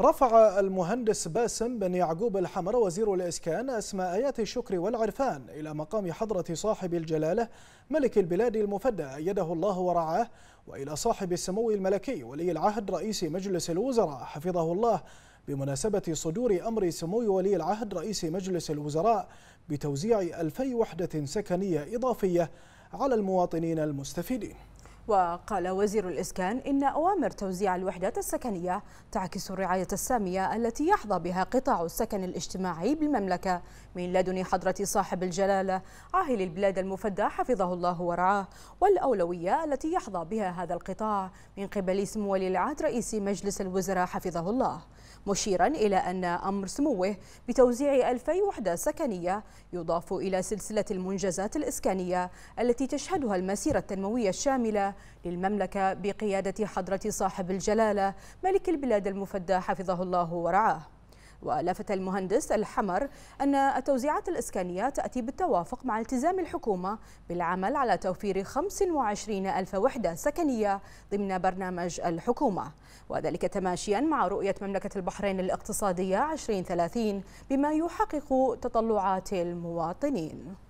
رفع المهندس باسم بن يعقوب الحمر وزير الإسكان أسماء آيات الشكر والعرفان إلى مقام حضرة صاحب الجلالة ملك البلاد المفدى أيده الله ورعاه وإلى صاحب السمو الملكي ولي العهد رئيس مجلس الوزراء حفظه الله بمناسبة صدور أمر سمو ولي العهد رئيس مجلس الوزراء بتوزيع 2000 وحدة سكنية إضافية على المواطنين المستفيدين وقال وزير الإسكان إن أوامر توزيع الوحدات السكنية تعكس الرعاية السامية التي يحظى بها قطاع السكن الاجتماعي بالمملكة من لدن حضرة صاحب الجلالة عاهل البلاد المفدى حفظه الله ورعاه والأولوية التي يحظى بها هذا القطاع من قبل سمو ولي العهد رئيس مجلس الوزراء حفظه الله مشيرا إلى أن أمر سموه بتوزيع 2000 وحدة سكنية يضاف إلى سلسلة المنجزات الإسكانية التي تشهدها المسيرة التنموية الشاملة للمملكة بقيادة حضرة صاحب الجلالة ملك البلاد المفدى حفظه الله ورعاه ولفت المهندس الحمر أن التوزيعات الإسكانية تأتي بالتوافق مع التزام الحكومة بالعمل على توفير 25 ألف وحدة سكنية ضمن برنامج الحكومة وذلك تماشيا مع رؤية مملكة البحرين الاقتصادية 2030 بما يحقق تطلعات المواطنين